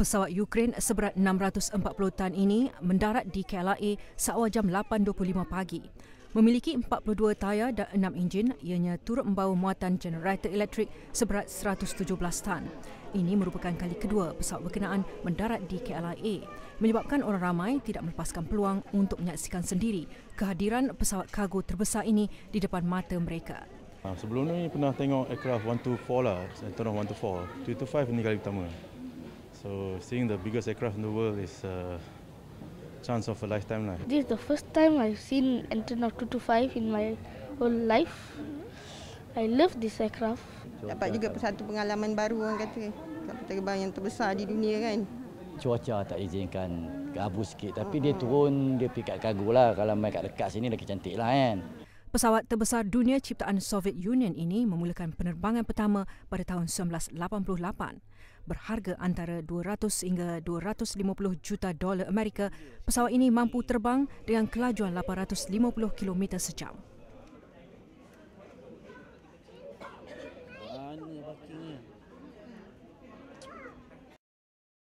pesawat Ukraine seberat 640 tan ini mendarat di KLIA seawal jam 8.25 pagi. Memiliki 42 tayar dan 6 enjin, ianya turut membawa muatan generator elektrik seberat 117 tan. Ini merupakan kali kedua pesawat berkenaan mendarat di KLIA, menyebabkan orang ramai tidak melepaskan peluang untuk menyaksikan sendiri kehadiran pesawat kargo terbesar ini di depan mata mereka. Ah, sebelum ini pernah tengok aircraft 124 lah, Antonov 124. 225 ini kali pertama. So seeing the biggest aircraft in the world is a chance of a lifetime. Lah. This is the first time I've seen Antonov 225 in my whole life. I love this aircraft. Dapat juga satu pengalaman baru orang kata. Kapal terbang yang terbesar di dunia kan. Cuaca tak izinkan gabus sikit tapi ah, dia ah. turun dia pikat kagulah kalau main kat dekat sini lagi cantik lah kan. Pesawat terbesar dunia ciptaan Soviet Union ini memulakan penerbangan pertama pada tahun 1988. Berharga antara 200 hingga 250 juta dolar Amerika, pesawat ini mampu terbang dengan kelajuan 850 km sejam.